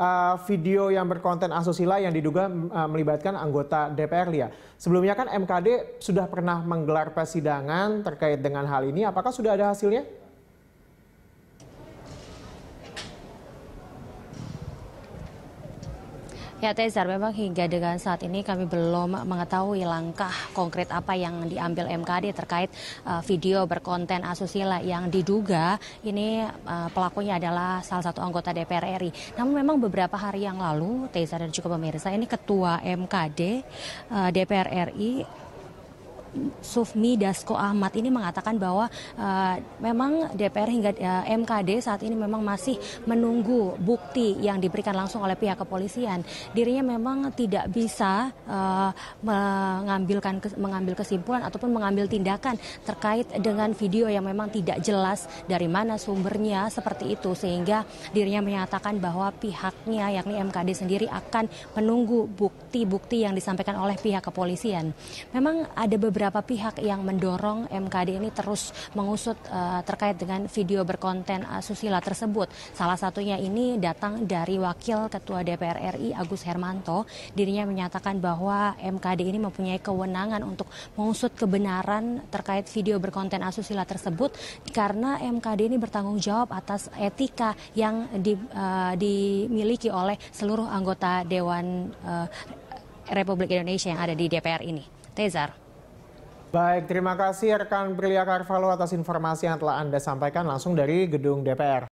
Eh, video yang berkonten asusila yang diduga uh, melibatkan anggota DPR Lia. Sebelumnya kan MKD sudah pernah menggelar persidangan terkait dengan hal ini. Apakah sudah ada hasilnya? Ya Tezar, memang hingga dengan saat ini kami belum mengetahui langkah konkret apa yang diambil MKD terkait uh, video berkonten asusila yang diduga ini uh, pelakunya adalah salah satu anggota DPR RI. Namun memang beberapa hari yang lalu, Tezar dan juga pemirsa, ini Ketua MKD uh, eh, DPR RI Sufmi Dasko Ahmad ini mengatakan bahwa uh, memang DPR hingga uh, eh, MKD saat ini memang masih menunggu bukti yang diberikan langsung oleh pihak kepolisian. Dirinya memang tidak bisa uh, mengambilkan mengambil kesimpulan ataupun mengambil tindakan terkait dengan video yang memang tidak jelas dari mana sumbernya seperti itu sehingga dirinya menyatakan bahwa pihaknya yakni MKD sendiri akan menunggu bukti-bukti yang disampaikan oleh pihak kepolisian. Memang ada beberapa beberapa pihak yang mendorong MKD ini terus mengusut uh, terkait dengan video berkonten asusila eh, tersebut. Salah satunya ini datang dari Wakil Ketua DPR RI Agus Hermanto. Dirinya menyatakan bahwa MKD ini mempunyai kewenangan untuk mengusut kebenaran terkait video berkonten asusila tersebut karena MKD ini bertanggung jawab atas etika yang di, uh, dimiliki oleh seluruh anggota Dewan uh, Republik Indonesia yang ada di DPR ini. Tezar. Baik, terima kasih rekan Prilia Karvalo atas informasi yang telah Anda sampaikan langsung dari gedung DPR.